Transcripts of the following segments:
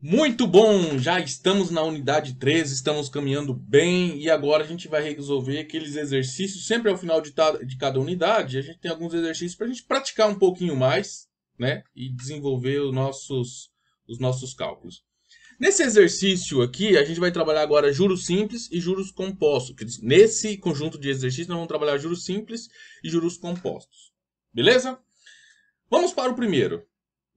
Muito bom! Já estamos na unidade 3, estamos caminhando bem e agora a gente vai resolver aqueles exercícios. Sempre ao final de, de cada unidade, a gente tem alguns exercícios para a gente praticar um pouquinho mais né, e desenvolver os nossos, os nossos cálculos. Nesse exercício aqui, a gente vai trabalhar agora juros simples e juros compostos. Nesse conjunto de exercícios, nós vamos trabalhar juros simples e juros compostos. Beleza? Vamos para o primeiro.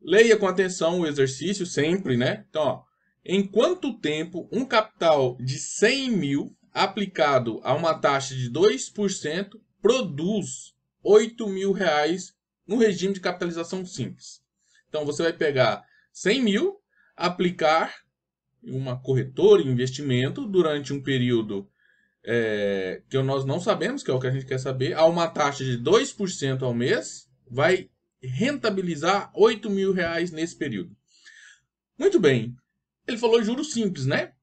Leia com atenção o exercício sempre, né? Então, ó, em quanto tempo um capital de 100 mil aplicado a uma taxa de 2% produz 8 mil reais no regime de capitalização simples? Então, você vai pegar 100 mil, aplicar em uma corretora, em investimento, durante um período é, que nós não sabemos, que é o que a gente quer saber, a uma taxa de 2% ao mês, vai rentabilizar 8 mil reais nesse período. Muito bem. Ele falou juros simples, né?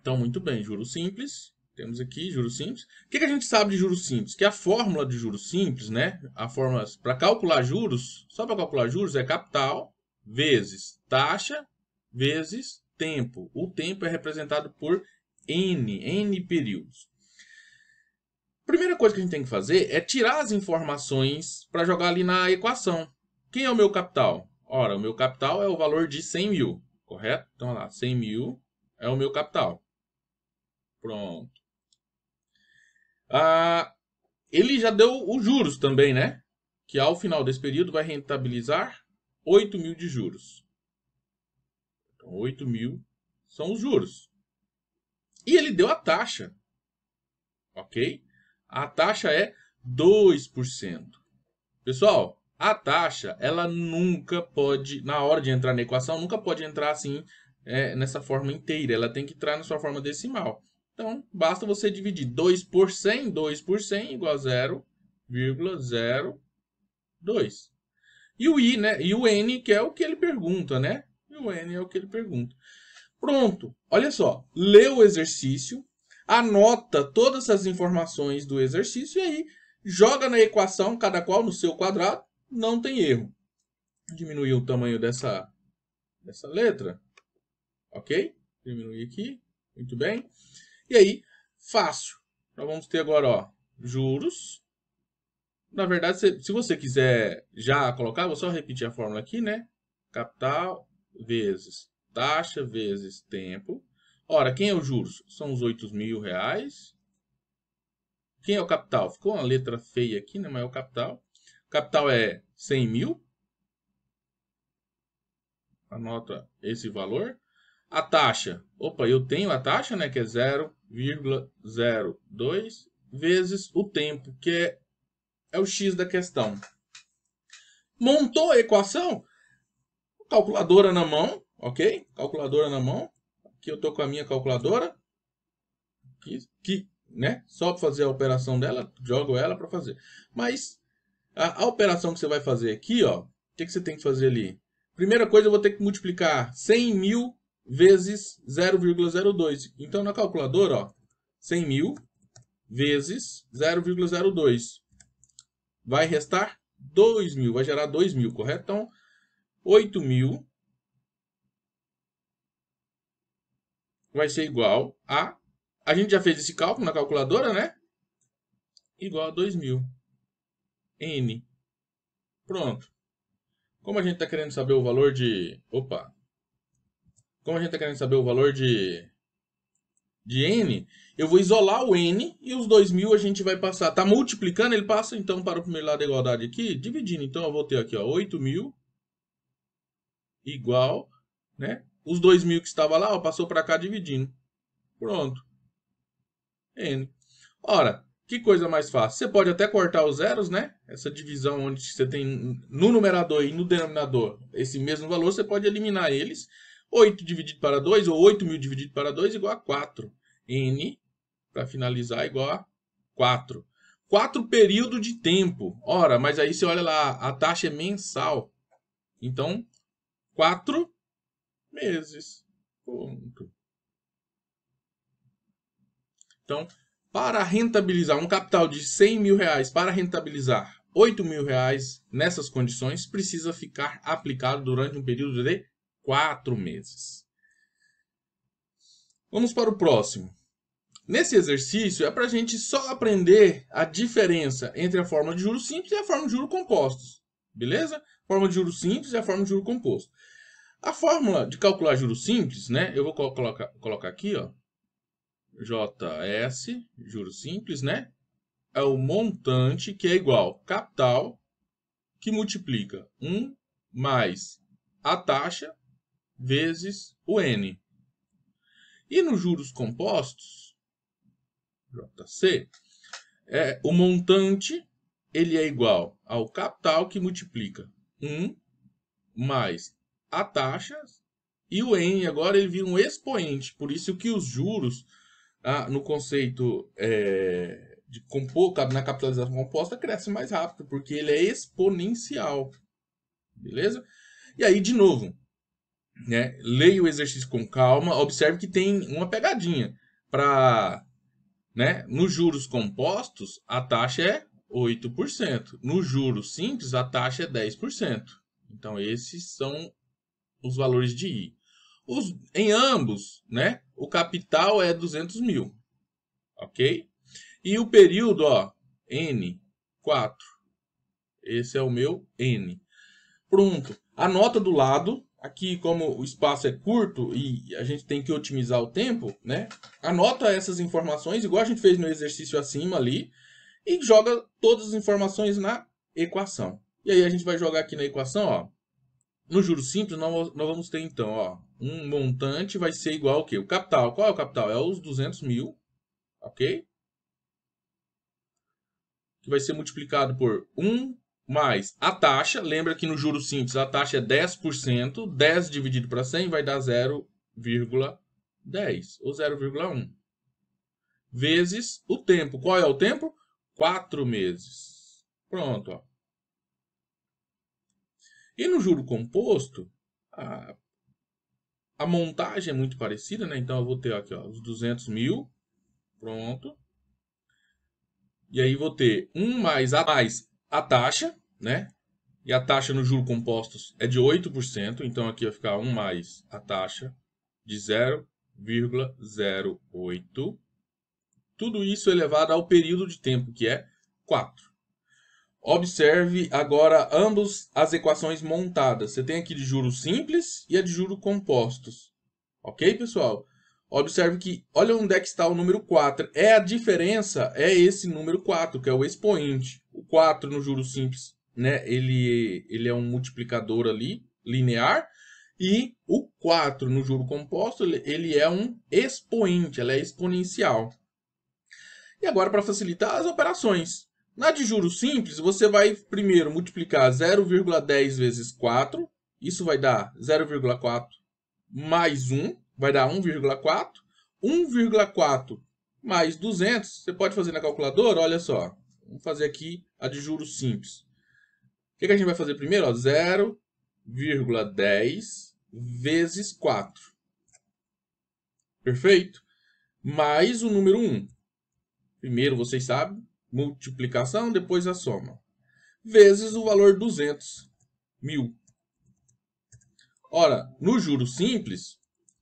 Então, muito bem, juros simples. Temos aqui juros simples. O que, a gente sabe de juros simples? Que a fórmula de juros simples, né? A fórmula para calcular juros, só para calcular juros, é capital vezes taxa vezes tempo. O tempo é representado por n, n períodos primeira coisa que a gente tem que fazer é tirar as informações para jogar ali na equação. Quem é o meu capital? Ora, o meu capital é o valor de 100 mil, correto? Então, lá, 100 mil é o meu capital. Pronto. Ah, ele já deu os juros também, né? Que ao final desse período vai rentabilizar 8 mil de juros. Então, 8 mil são os juros. E ele deu a taxa. Ok? A taxa é 2%. Pessoal, a taxa, ela nunca pode, na hora de entrar na equação, nunca pode entrar assim, é, nessa forma inteira. Ela tem que entrar na sua forma decimal. Então, basta você dividir 2 por 100, 2 por 100 igual a 0,02. E o i, né? E o n, que é o que ele pergunta, né? E o n é o que ele pergunta. Pronto. Olha só, lê o exercício, anota todas as informações do exercício e aí joga na equação, cada qual no seu quadrado, não tem erro. Diminuir o tamanho dessa, dessa letra, ok? Diminuir aqui, muito bem. E aí, fácil. Nós vamos ter agora, ó, juros. Na verdade, se você quiser já colocar, vou só repetir a fórmula aqui, né? Capital vezes taxa vezes tempo Ora, quem é o juros? São os 8 mil reais. Quem é o capital? Ficou uma letra feia aqui, né? Mas é o capital. O capital é 100 mil. Anota esse valor. A taxa. Opa, eu tenho a taxa, né? Que é 0,02 vezes o tempo, que é, é o x da questão. Montou a equação? Calculadora na mão, ok? Calculadora na mão que eu estou com a minha calculadora, que, que né, só para fazer a operação dela, jogo ela para fazer. Mas a, a, operação que você vai fazer aqui, o que, que você tem que fazer ali? Primeira coisa, eu vou ter que multiplicar 100 mil vezes 0,02. Então, na calculadora, ó, 100 mil vezes 0,02. Vai restar 2 mil, vai gerar 2 mil, correto? Então, 8 mil vai ser igual a... A gente já fez esse cálculo na calculadora, né? Igual a 2.000. N. Pronto. Como a gente está querendo saber o valor de... Opa! Como a gente está querendo saber o valor de... De N, eu vou isolar o N e os 2.000 a gente vai passar. Tá multiplicando, ele passa então para o primeiro lado da igualdade aqui, dividindo. Então eu vou ter aqui, ó, 8.000 igual, né? Os dois mil que estava lá, ó, passou para cá dividindo. Pronto. N. Ora, que coisa mais fácil? Você pode até cortar os zeros, né? Essa divisão onde você tem no numerador e no denominador esse mesmo valor, você pode eliminar eles. 8 dividido para 2, ou 8 mil dividido para 2, igual a 4. N, para finalizar, igual a 4. 4 período de tempo. Ora, mas aí você olha lá, a taxa é mensal. Então, 4 meses. Ponto. Então, para rentabilizar um capital de 100 mil reais, para rentabilizar 8 mil reais nessas condições, precisa ficar aplicado durante um período de 4 meses. Vamos para o próximo. Nesse exercício é para a gente só aprender a diferença entre a forma de juros simples e a forma de juros compostos. Beleza? Forma de juros simples e a forma de juros composto. A fórmula de calcular juros simples, né? Eu vou colocar, colocar aqui, ó. JS, juros simples, né? É o montante que é igual capital que multiplica 1 mais a taxa vezes o N. E nos juros compostos, JC, é, o montante ele é igual ao capital que multiplica 1 mais a taxa e o N agora ele vira um expoente. Por isso que os juros, ah, no conceito é, de compor, na capitalização composta, cresce mais rápido, porque ele é exponencial. Beleza? E aí, de novo, né, leia o exercício com calma, observe que tem uma pegadinha. Para né? Nos juros compostos, a taxa é 8%. Nos juros simples, a taxa é 10%. Então, esses são os valores de I. Os, em ambos, né, o capital é 200 mil, ok? E o período, ó, N, 4. Esse é o meu N. Pronto. A nota do lado, aqui como o espaço é curto e a gente tem que otimizar o tempo, né? Anota essas informações, igual a gente fez no exercício acima ali, e joga todas as informações na equação. E aí a gente vai jogar aqui na equação, ó, no juro simples, nós, nós vamos ter, então, ó, um montante vai ser igual ao quê? O capital. Qual é o capital? É os 200 mil, ok? Que vai ser multiplicado por 1 mais a taxa. Lembra que no juro simples a taxa é 10%. 10 dividido para 100 vai dar 0,10 ou 0,1. Vezes o tempo. Qual é o tempo? 4 meses. Pronto, ó. E no juro composto, a, a montagem é muito parecida, né? Então eu vou ter aqui ó, os 200 mil, pronto. E aí vou ter 1 mais a, mais a taxa, né? E a taxa no juro compostos é de 8%, então aqui vai ficar 1 mais a taxa de 0,08. Tudo isso elevado ao período de tempo, que é 4. Observe agora ambos as equações montadas. Você tem aqui de juros simples e a de juros compostos. Ok, pessoal? Observe que, olha onde é que está o número 4. É a diferença, é esse número 4, que é o expoente. O 4 no juro simples, né? Ele, ele é um multiplicador ali, linear. E o 4 no juro composto, ele é um expoente, ela é exponencial. E agora, para facilitar as operações, na de juros simples, você vai primeiro multiplicar 0,10 vezes 4, isso vai dar 0,4 mais 1, vai dar 1,4. 1,4 mais 200, você pode fazer na calculadora, olha só. Vamos fazer aqui a de juros simples. O que, que a gente vai fazer primeiro? 0,10 vezes 4. Perfeito? Mais o número 1. Primeiro, vocês sabem, multiplicação, depois a soma, vezes o valor 200 mil. Ora, no juro simples,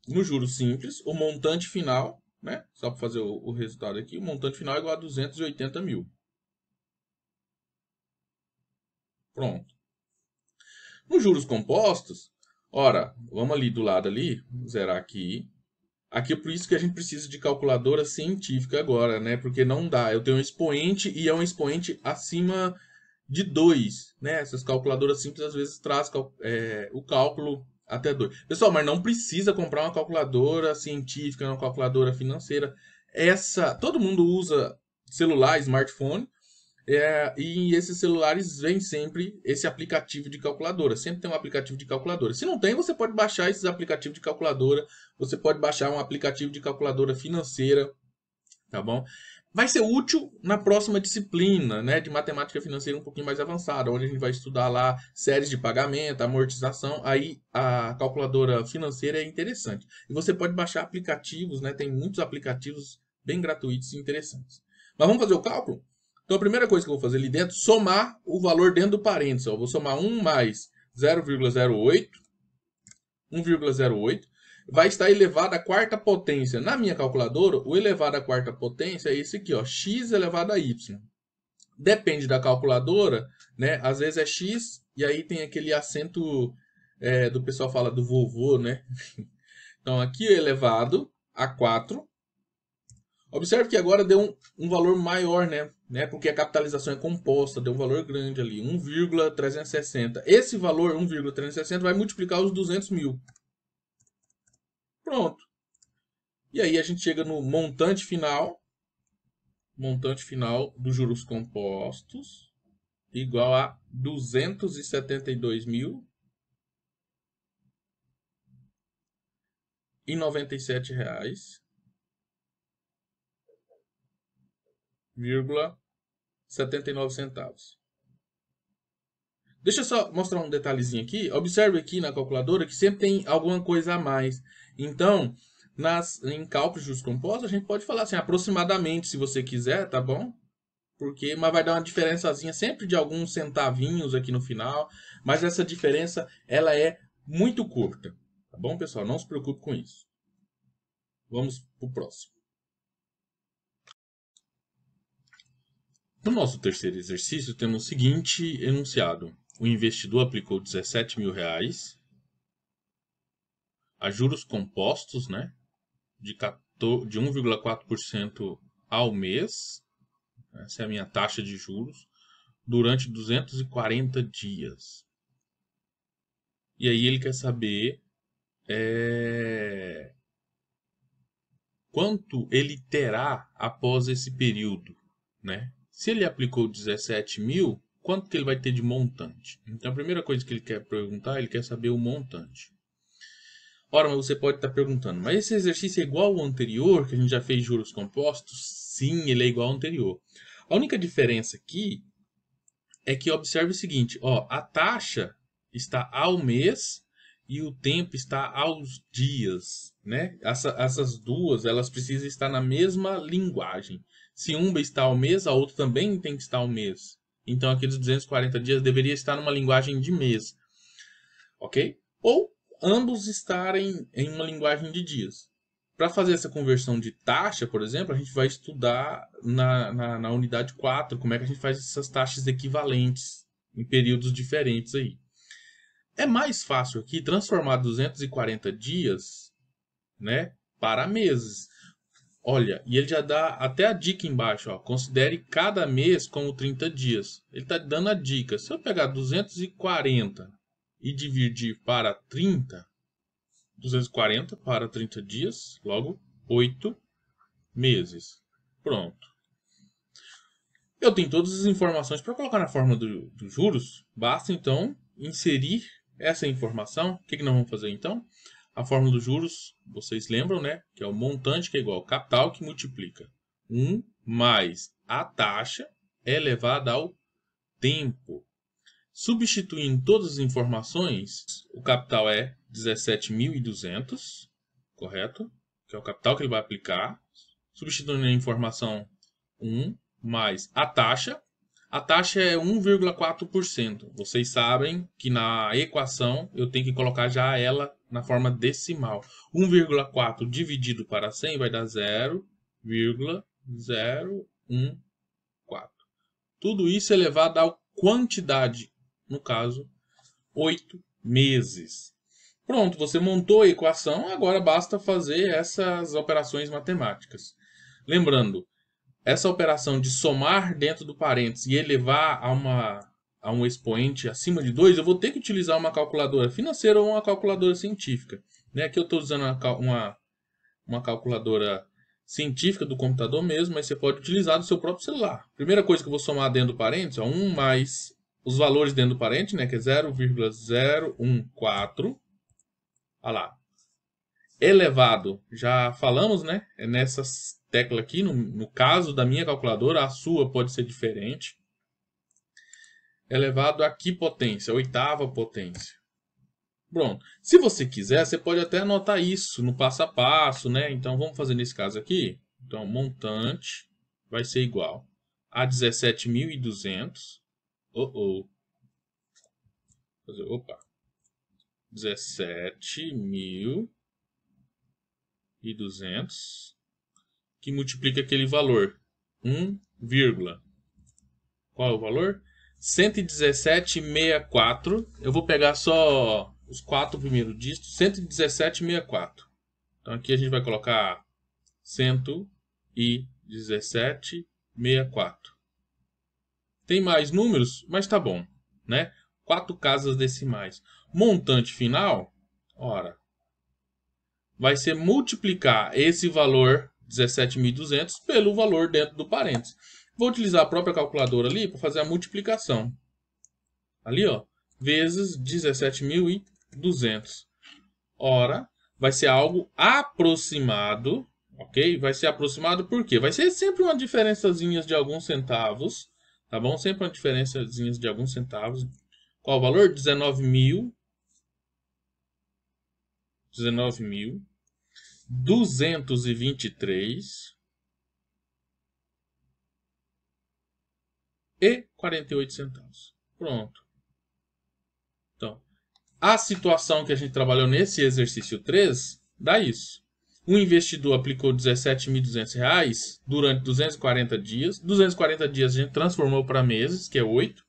no juro simples, o montante final, né? Só para fazer o, o resultado aqui, o montante final é igual a 280 mil. Pronto. Nos juros compostos, ora, vamos ali do lado ali, zerar aqui, Aqui é por isso que a gente precisa de calculadora científica agora, né? Porque não dá. Eu tenho um expoente e é um expoente acima de 2, né? Essas calculadoras simples às vezes traz é, o cálculo até 2. Pessoal, mas não precisa comprar uma calculadora científica, uma calculadora financeira. Essa, todo mundo usa celular, smartphone, é, e esses celulares vem sempre esse aplicativo de calculadora. Sempre tem um aplicativo de calculadora. Se não tem, você pode baixar esses aplicativos de calculadora. Você pode baixar um aplicativo de calculadora financeira, tá bom? Vai ser útil na próxima disciplina, né, de matemática financeira um pouquinho mais avançada, onde a gente vai estudar lá séries de pagamento, amortização. Aí a calculadora financeira é interessante. E você pode baixar aplicativos, né? Tem muitos aplicativos bem gratuitos e interessantes. Mas vamos fazer o cálculo? Então a primeira coisa que eu vou fazer ali dentro, somar o valor dentro do parênteses. Eu vou somar 1 mais 0,08, 1,08, vai estar elevado à quarta potência. Na minha calculadora, o elevado à quarta potência é esse aqui, ó, x elevado a y. Depende da calculadora, né? Às vezes é x, e aí tem aquele acento é, do pessoal fala do vovô, né? Então aqui é elevado a 4, Observe que agora deu um, um valor maior, né? né? Porque a capitalização é composta, deu um valor grande ali, 1,360. Esse valor, 1,360, vai multiplicar os 200 mil. Pronto. E aí a gente chega no montante final. Montante final dos juros compostos igual a 272 mil e 97 reais. 79 centavos. Deixa eu só mostrar um detalhezinho aqui. Observe aqui na calculadora que sempre tem alguma coisa a mais. Então, nas, em cálculos dos compostos, a gente pode falar assim, aproximadamente, se você quiser, tá bom? Porque, mas vai dar uma diferençazinha sempre de alguns centavinhos aqui no final. Mas essa diferença, ela é muito curta. Tá bom, pessoal? Não se preocupe com isso. Vamos pro próximo. No nosso terceiro exercício, temos o seguinte enunciado. O investidor aplicou 17 mil reais a juros compostos né, de 1,4% ao mês. Né, essa é a minha taxa de juros durante 240 dias. E aí ele quer saber é, quanto ele terá após esse período, né? Se ele aplicou 17 mil, quanto que ele vai ter de montante? Então a primeira coisa que ele quer perguntar, ele quer saber o montante. Ora, você pode estar perguntando, mas esse exercício é igual ao anterior, que a gente já fez juros compostos? Sim, ele é igual ao anterior. A única diferença aqui é que observe o seguinte, ó, a taxa está ao mês e o tempo está aos dias, né? Essa, essas duas, elas precisam estar na mesma linguagem. Se uma está ao mês, a outra também tem que estar ao mês. Então, aqueles 240 dias deveria estar numa linguagem de mês. Ok? Ou ambos estarem em uma linguagem de dias. Para fazer essa conversão de taxa, por exemplo, a gente vai estudar na, na, na unidade 4 como é que a gente faz essas taxas equivalentes em períodos diferentes aí. É mais fácil aqui transformar 240 dias né, para meses. Olha, e ele já dá até a dica embaixo, ó. Considere cada mês como 30 dias. Ele está dando a dica. Se eu pegar 240 e dividir para 30, 240 para 30 dias, logo 8 meses. Pronto. Eu tenho todas as informações para colocar na forma dos do juros. Basta então inserir essa informação. O que, que nós vamos fazer então? A fórmula dos juros, vocês lembram, né? Que é o montante que é igual ao capital que multiplica 1 mais a taxa é elevada ao tempo. Substituindo todas as informações, o capital é 17.200, correto? Que é o capital que ele vai aplicar. Substituindo a informação 1 mais a taxa, a taxa é 1,4%. Vocês sabem que na equação eu tenho que colocar já ela na forma decimal. 1,4 dividido para 100 vai dar 0,014. Tudo isso é elevado à quantidade, no caso, 8 meses. Pronto, você montou a equação, agora basta fazer essas operações matemáticas. Lembrando, essa operação de somar dentro do parênteses e elevar a, uma, a um expoente acima de 2, eu vou ter que utilizar uma calculadora financeira ou uma calculadora científica. Né? Aqui eu estou usando uma, uma, uma calculadora científica do computador mesmo, mas você pode utilizar do seu próprio celular. Primeira coisa que eu vou somar dentro do parênteses, ó, é 1 mais os valores dentro do parênteses, né, que é 0,014, olha lá, elevado, já falamos, né, é nessas tecla aqui, no, no caso da minha calculadora, a sua pode ser diferente, elevado é a que potência? Oitava potência. Pronto. Se você quiser, você pode até anotar isso no passo a passo, né? Então, vamos fazer nesse caso aqui. Então, montante vai ser igual a 17.200. Oh, oh. Fazer, opa. 17.200 que multiplica aquele valor. 1, vírgula. Qual é o valor? 117,64. Eu vou pegar só os quatro primeiros dígitos. 117,64. Então aqui a gente vai colocar 117,64. Tem mais números, mas tá bom, né? Quatro casas decimais. Montante final, ora, vai ser multiplicar esse valor 17.200 pelo valor dentro do parênteses. Vou utilizar a própria calculadora ali para fazer a multiplicação. Ali, ó, vezes 17.200. Ora, vai ser algo aproximado, ok? Vai ser aproximado por quê? Vai ser sempre uma diferençazinha de alguns centavos, tá bom? Sempre uma diferençazinha de alguns centavos. Qual o valor? 19.000. 19 duzentos e e quarenta e oito centavos. Pronto. Então, a situação que a gente trabalhou nesse exercício 3 dá isso. O investidor aplicou R$ 17.200 durante 240 dias. 240 dias a gente transformou para meses, que é 8.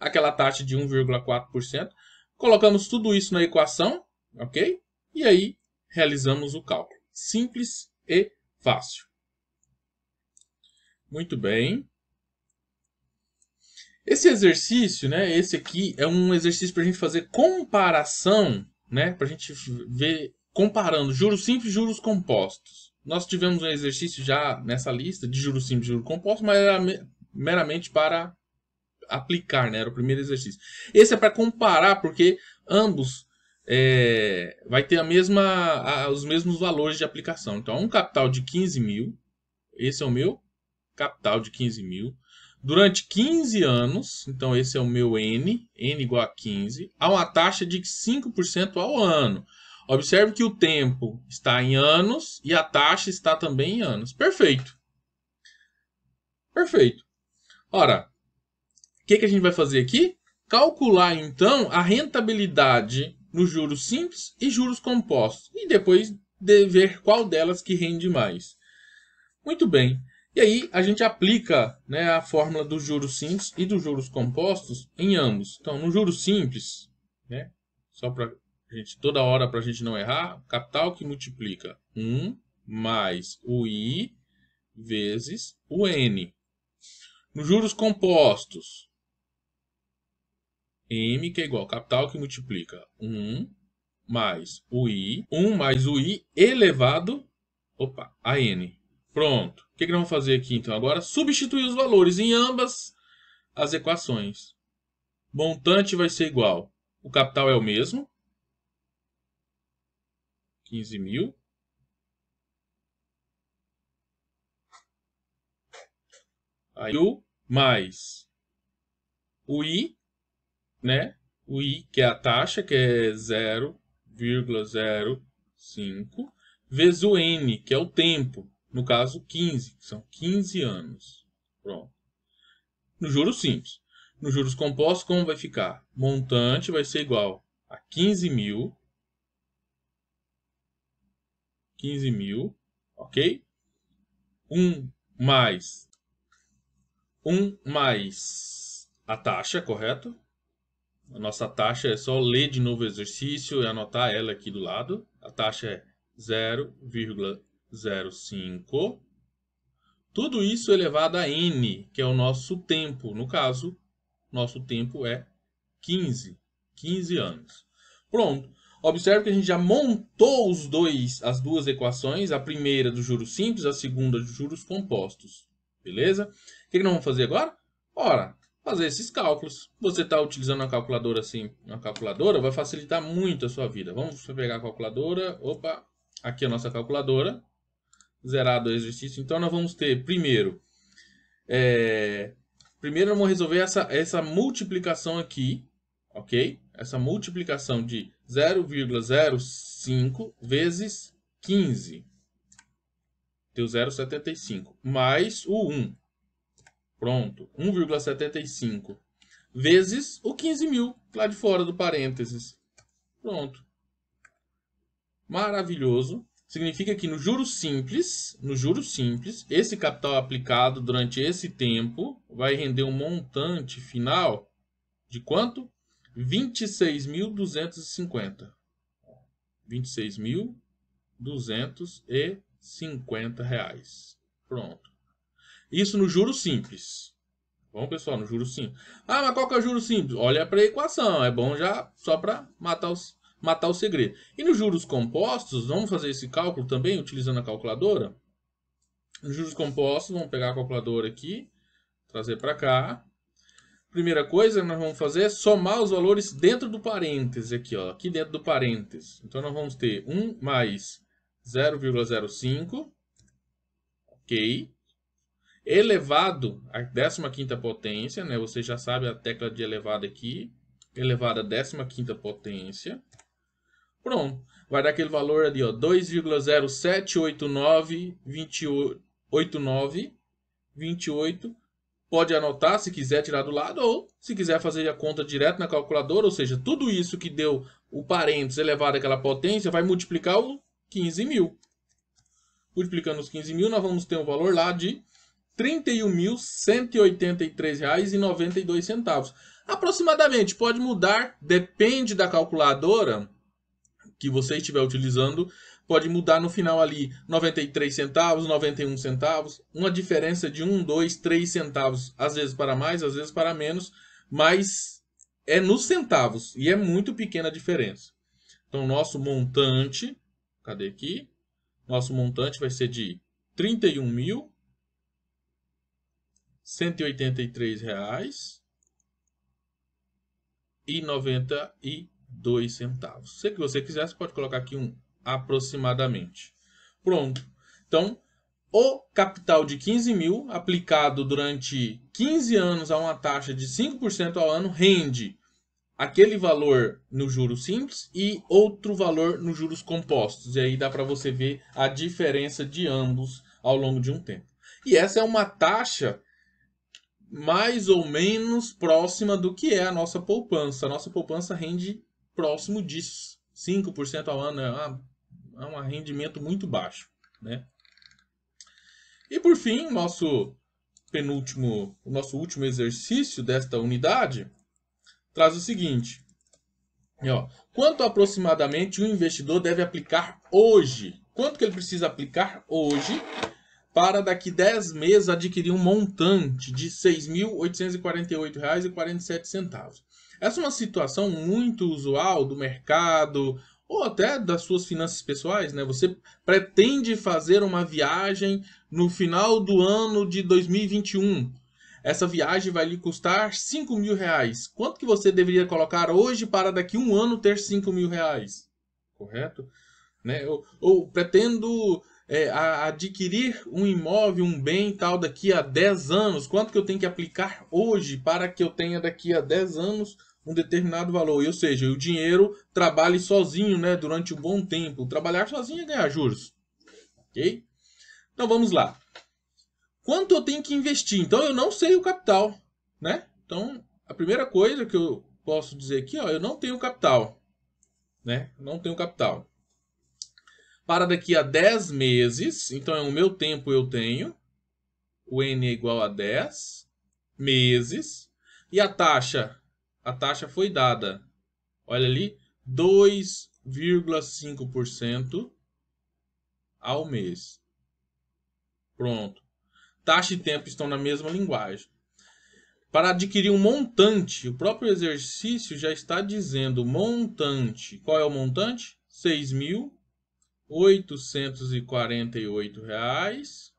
Aquela taxa de 1,4%. Colocamos tudo isso na equação, ok? E aí realizamos o cálculo simples e fácil. Muito bem. Esse exercício, né, esse aqui é um exercício para a gente fazer comparação, né, para a gente ver comparando juros simples e juros compostos. Nós tivemos um exercício já nessa lista de juros simples e juros compostos, mas era meramente para aplicar, né, era o primeiro exercício. Esse é para comparar porque ambos é, vai ter a mesma, a, os mesmos valores de aplicação. Então, um capital de 15 mil, esse é o meu capital de 15 mil, durante 15 anos, então esse é o meu N, N igual a 15, a uma taxa de 5% ao ano. Observe que o tempo está em anos e a taxa está também em anos. Perfeito. Perfeito. Ora, o que, que a gente vai fazer aqui? Calcular, então, a rentabilidade nos juros simples e juros compostos, e depois de ver qual delas que rende mais. Muito bem. E aí a gente aplica né, a fórmula dos juros simples e dos juros compostos em ambos. Então, no juro simples, né, só para gente toda hora para a gente não errar, capital que multiplica 1 mais o i vezes o n. Nos juros compostos, M, que é igual capital que multiplica 1 mais o I, 1 mais o I elevado opa, a N. Pronto. O que, que nós vamos fazer aqui, então, agora? Substituir os valores em ambas as equações. Montante vai ser igual. O capital é o mesmo. 15 mil. Aí o mais o I né? O I, que é a taxa, que é 0,05, vezes o N, que é o tempo, no caso 15, que são 15 anos. Pronto. No juros simples. No juros compostos, como vai ficar? Montante vai ser igual a 15 mil. 15 mil, ok? 1 mais 1 mais a taxa, correto? A nossa taxa é só ler de novo o exercício e anotar ela aqui do lado. A taxa é 0,05. Tudo isso elevado a n, que é o nosso tempo. No caso, nosso tempo é 15. 15 anos. Pronto. Observe que a gente já montou os dois, as duas equações, a primeira do juros simples, a segunda dos juros compostos. Beleza? O que nós vamos fazer agora? Ora, fazer esses cálculos. Você está utilizando uma calculadora assim, uma calculadora vai facilitar muito a sua vida. Vamos pegar a calculadora, opa, aqui é a nossa calculadora, zerado o exercício. Então nós vamos ter primeiro, é... primeiro nós vamos resolver essa, essa multiplicação aqui, ok? Essa multiplicação de 0,05 vezes 15, deu 0,75, mais o 1. Pronto, 1,75 vezes o 15 mil lá de fora do parênteses. Pronto. Maravilhoso. Significa que no juro simples, no juro simples, esse capital aplicado durante esse tempo vai render um montante final de quanto? 26.250. 26.250 reais. Pronto. Isso no juro simples. Bom, pessoal, no juro simples. Ah, mas qual que é o juro simples? Olha para a equação, é bom já só para matar, os, matar o segredo. E nos juros compostos, vamos fazer esse cálculo também utilizando a calculadora? Nos juros compostos, vamos pegar a calculadora aqui, trazer para cá. Primeira coisa que nós vamos fazer é somar os valores dentro do parêntese aqui, ó, aqui dentro do parêntese. Então nós vamos ter 1 mais 0,05, ok, elevado à 15ª potência, né? Você já sabe a tecla de elevado aqui, elevado à 15ª potência. Pronto. Vai dar aquele valor ali, ó, 2,0789 Pode anotar se quiser tirar do lado ou se quiser fazer a conta direto na calculadora, ou seja, tudo isso que deu o parênteses elevado àquela potência vai multiplicar o 15 mil. Multiplicando os 15 mil, nós vamos ter um valor lá de R$ 31.183,92. Aproximadamente, pode mudar, depende da calculadora que você estiver utilizando, pode mudar no final ali 93 centavos, 91 centavos, uma diferença de 1, 2, 3 centavos, às vezes para mais, às vezes para menos, mas é nos centavos e é muito pequena a diferença. Então, nosso montante, cadê aqui? Nosso montante vai ser de 31 mil 183 reais e 92 centavos. Se você quiser, você pode colocar aqui um aproximadamente. Pronto. Então, o capital de 15 mil aplicado durante 15 anos a uma taxa de 5% ao ano rende aquele valor no juros simples e outro valor nos juros compostos. E aí dá para você ver a diferença de ambos ao longo de um tempo. E essa é uma taxa mais ou menos próxima do que é a nossa poupança. A nossa poupança rende próximo disso. 5% ao ano é, uma, ah, é um rendimento muito baixo. Né? E por fim, nosso penúltimo, o nosso último exercício desta unidade traz o seguinte. Ó, quanto aproximadamente o investidor deve aplicar hoje? Quanto que ele precisa aplicar hoje para daqui 10 meses adquirir um montante de R$ 6.848,47. Essa é uma situação muito usual do mercado ou até das suas finanças pessoais, né? Você pretende fazer uma viagem no final do ano de 2021. Essa viagem vai lhe custar cinco mil reais. Quanto que você deveria colocar hoje para daqui um ano ter cinco mil reais? Correto? Né? Ou, ou pretendo é, adquirir um imóvel, um bem tal daqui a 10 anos, quanto que eu tenho que aplicar hoje para que eu tenha daqui a 10 anos um determinado valor? E, ou seja, o dinheiro trabalhe sozinho né, durante um bom tempo. Trabalhar sozinho é ganhar juros. Ok? Então vamos lá. Quanto eu tenho que investir? Então eu não sei o capital. Né? Então, a primeira coisa que eu posso dizer aqui, ó, eu não tenho capital. Né? Não tenho capital para daqui a 10 meses. Então, é o meu tempo eu tenho. O N é igual a 10 meses. E a taxa? A taxa foi dada. Olha ali, 2,5% ao mês. Pronto. Taxa e tempo estão na mesma linguagem. Para adquirir um montante, o próprio exercício já está dizendo montante. Qual é o montante? 6 mil 848 reais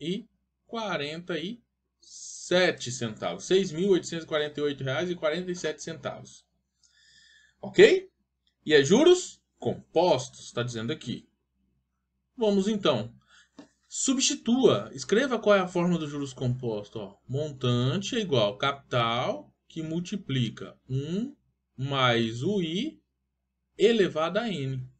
e 47 centavos. 6.848 reais e 47 centavos. Ok? E é juros compostos, está dizendo aqui. Vamos então. Substitua. Escreva qual é a forma do juros composto. Ó. Montante é igual capital que multiplica 1 mais o i elevado a n.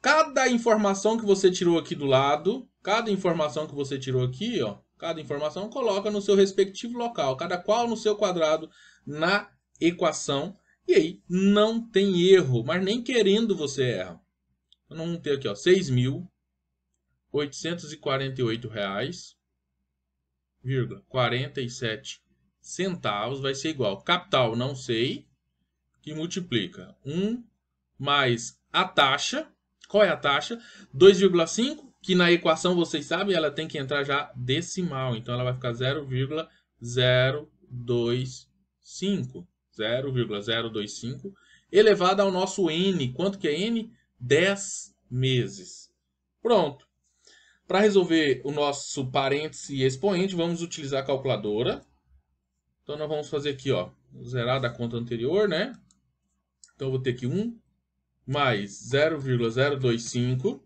Cada informação que você tirou aqui do lado, cada informação que você tirou aqui, ó, cada informação coloca no seu respectivo local, cada qual no seu quadrado na equação. E aí não tem erro, mas nem querendo você erra. Então, vamos ter aqui, ó, 6.848 reais, vírgula, centavos vai ser igual capital não sei que multiplica 1 mais a taxa qual é a taxa? 2,5, que na equação vocês sabem, ela tem que entrar já decimal. Então ela vai ficar 0,025. 0,025 elevada ao nosso n. Quanto que é n? 10 meses. Pronto. Para resolver o nosso parêntese e expoente, vamos utilizar a calculadora. Então, nós vamos fazer aqui, ó, zerar da conta anterior, né? Então, eu vou ter aqui 1 mais 0,025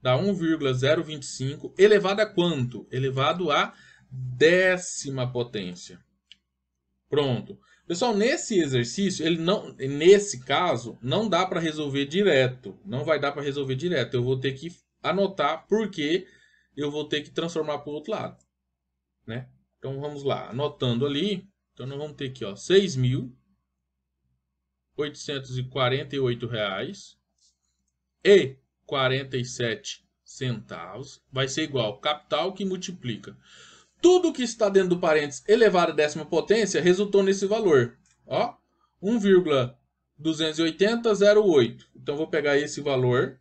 dá 1,025 elevado a quanto? Elevado a décima potência. Pronto. Pessoal, nesse exercício, ele não, nesse caso, não dá para resolver direto. Não vai dar para resolver direto. Eu vou ter que anotar porque eu vou ter que transformar para o outro lado. Né? Então, vamos lá. Anotando ali. Então, nós vamos ter aqui, ó, 6.000 848 reais e 47 centavos vai ser igual capital que multiplica tudo que está dentro do parênteses elevado à décima potência resultou nesse valor ó 1,28008 então vou pegar esse valor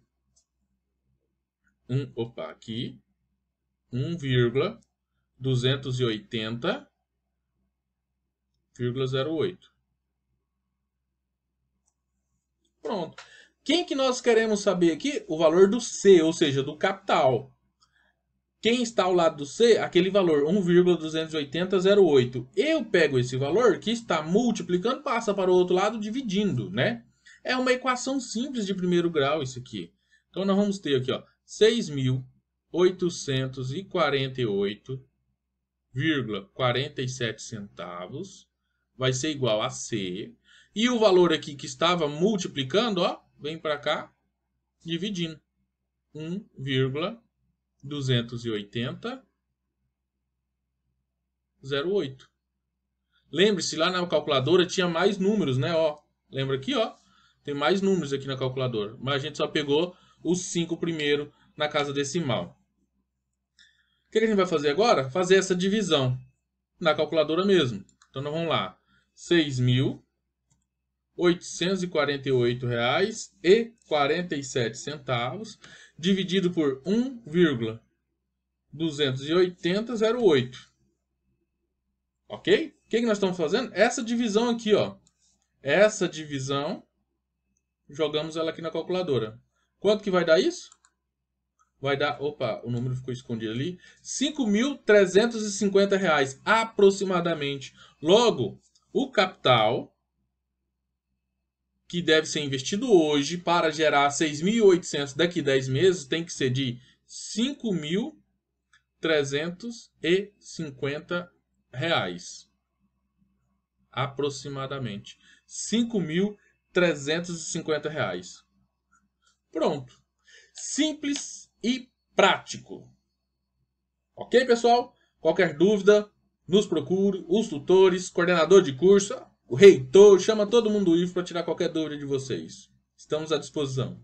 um opa aqui 1,280,08 Pronto. Quem que nós queremos saber aqui? O valor do C, ou seja, do capital. Quem está ao lado do C, aquele valor 1,28008. Eu pego esse valor que está multiplicando, passa para o outro lado dividindo, né? É uma equação simples de primeiro grau isso aqui. Então nós vamos ter aqui, ó, 6.848,47 centavos vai ser igual a C e o valor aqui que estava multiplicando, ó, vem para cá, dividindo. 0,8. Lembre-se, lá na calculadora tinha mais números, né? Ó, lembra aqui, ó. Tem mais números aqui na calculadora. Mas a gente só pegou os 5 primeiro na casa decimal. O que a gente vai fazer agora? Fazer essa divisão na calculadora mesmo. Então, nós vamos lá. 6.000 R$ 848,47, dividido por 1,28008. Ok? O que, que nós estamos fazendo? Essa divisão aqui, ó. Essa divisão, jogamos ela aqui na calculadora. Quanto que vai dar isso? Vai dar, opa, o número ficou escondido ali, R$ reais aproximadamente. Logo, o capital que deve ser investido hoje para gerar 6.800 daqui a 10 meses tem que ser de 5.350 reais. Aproximadamente. 5.350 reais. Pronto. Simples e prático. Ok, pessoal? Qualquer dúvida, nos procure, os tutores, coordenador de curso, o reitor chama todo mundo do para tirar qualquer dúvida de vocês. Estamos à disposição.